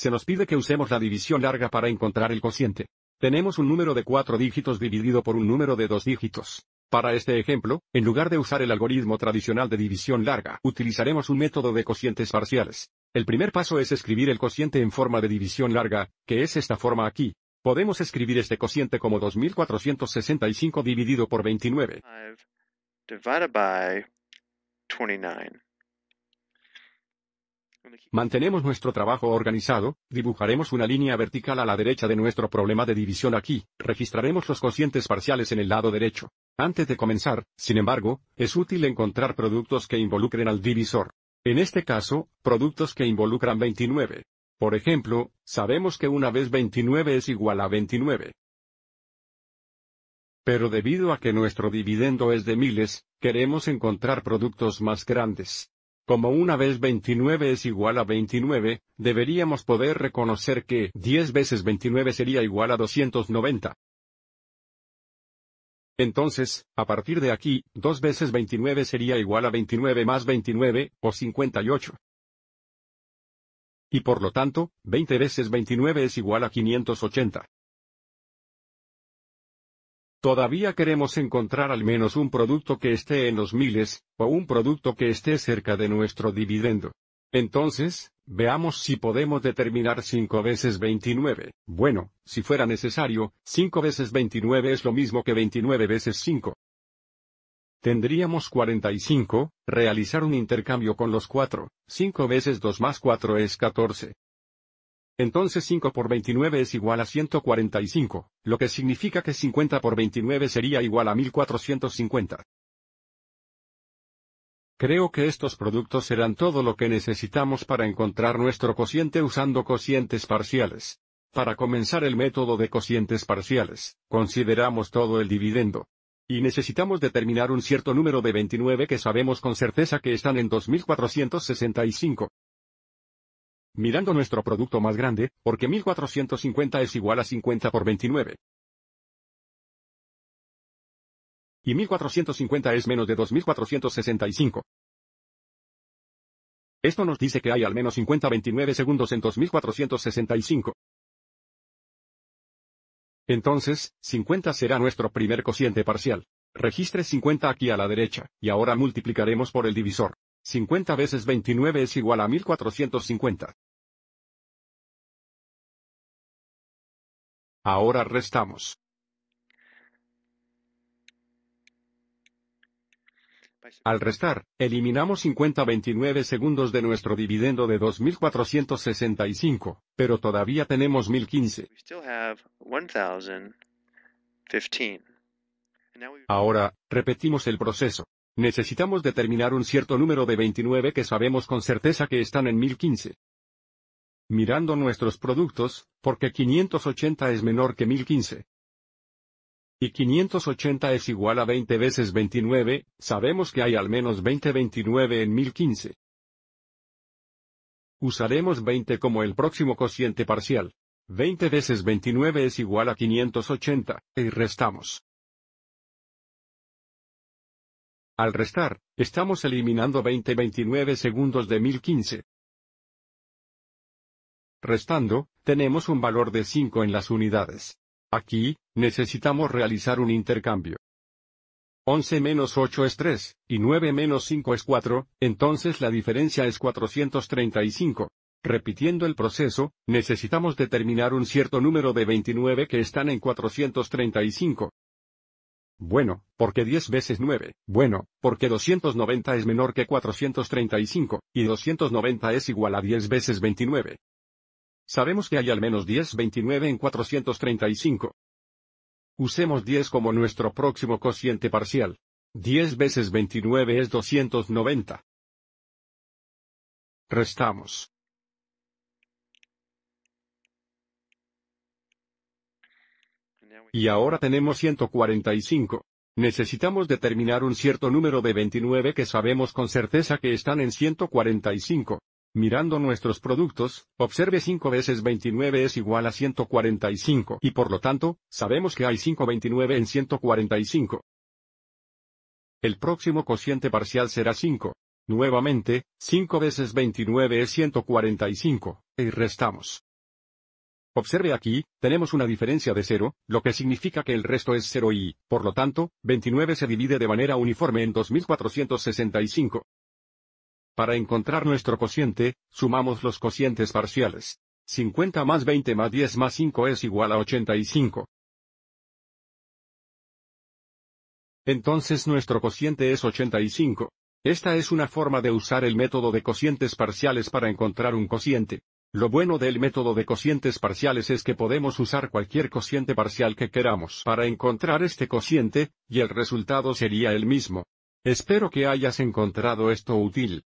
se nos pide que usemos la división larga para encontrar el cociente. Tenemos un número de cuatro dígitos dividido por un número de dos dígitos. Para este ejemplo, en lugar de usar el algoritmo tradicional de división larga, utilizaremos un método de cocientes parciales. El primer paso es escribir el cociente en forma de división larga, que es esta forma aquí. Podemos escribir este cociente como 2465 dividido por 29. 29. Mantenemos nuestro trabajo organizado, dibujaremos una línea vertical a la derecha de nuestro problema de división aquí, registraremos los cocientes parciales en el lado derecho. Antes de comenzar, sin embargo, es útil encontrar productos que involucren al divisor. En este caso, productos que involucran 29. Por ejemplo, sabemos que una vez 29 es igual a 29. Pero debido a que nuestro dividendo es de miles, queremos encontrar productos más grandes. Como una vez 29 es igual a 29, deberíamos poder reconocer que 10 veces 29 sería igual a 290. Entonces, a partir de aquí, 2 veces 29 sería igual a 29 más 29, o 58. Y por lo tanto, 20 veces 29 es igual a 580. Todavía queremos encontrar al menos un producto que esté en los miles, o un producto que esté cerca de nuestro dividendo. Entonces, veamos si podemos determinar 5 veces 29. Bueno, si fuera necesario, 5 veces 29 es lo mismo que 29 veces 5. Tendríamos 45, realizar un intercambio con los 4, 5 veces 2 más 4 es 14, entonces 5 por 29 es igual a 145, lo que significa que 50 por 29 sería igual a 1450. Creo que estos productos serán todo lo que necesitamos para encontrar nuestro cociente usando cocientes parciales. Para comenzar el método de cocientes parciales, consideramos todo el dividendo. Y necesitamos determinar un cierto número de 29 que sabemos con certeza que están en 2465 mirando nuestro producto más grande, porque 1450 es igual a 50 por 29. Y 1450 es menos de 2465. Esto nos dice que hay al menos 50-29 segundos en 2465. Entonces, 50 será nuestro primer cociente parcial. Registre 50 aquí a la derecha, y ahora multiplicaremos por el divisor. 50 veces 29 es igual a 1450. Ahora restamos. Al restar, eliminamos 29 segundos de nuestro dividendo de 2.465, pero todavía tenemos 1.015. Ahora, repetimos el proceso. Necesitamos determinar un cierto número de 29 que sabemos con certeza que están en 1015 mirando nuestros productos, porque 580 es menor que 1015. Y 580 es igual a 20 veces 29, sabemos que hay al menos 20 29 en 1015. Usaremos 20 como el próximo cociente parcial. 20 veces 29 es igual a 580, y restamos. Al restar, estamos eliminando 20 29 segundos de 1015. Restando, tenemos un valor de 5 en las unidades. Aquí, necesitamos realizar un intercambio. 11 menos 8 es 3, y 9 menos 5 es 4, entonces la diferencia es 435. Repitiendo el proceso, necesitamos determinar un cierto número de 29 que están en 435. Bueno, porque 10 veces 9, bueno, porque 290 es menor que 435, y 290 es igual a 10 veces 29, Sabemos que hay al menos 10 29 en 435. Usemos 10 como nuestro próximo cociente parcial. 10 veces 29 es 290. Restamos. Y ahora tenemos 145. Necesitamos determinar un cierto número de 29 que sabemos con certeza que están en 145. Mirando nuestros productos, observe 5 veces 29 es igual a 145 y por lo tanto, sabemos que hay 529 en 145. El próximo cociente parcial será 5. Nuevamente, 5 veces 29 es 145, y restamos. Observe aquí, tenemos una diferencia de 0, lo que significa que el resto es 0 y, por lo tanto, 29 se divide de manera uniforme en 2465. Para encontrar nuestro cociente, sumamos los cocientes parciales. 50 más 20 más 10 más 5 es igual a 85. Entonces nuestro cociente es 85. Esta es una forma de usar el método de cocientes parciales para encontrar un cociente. Lo bueno del método de cocientes parciales es que podemos usar cualquier cociente parcial que queramos para encontrar este cociente, y el resultado sería el mismo. Espero que hayas encontrado esto útil.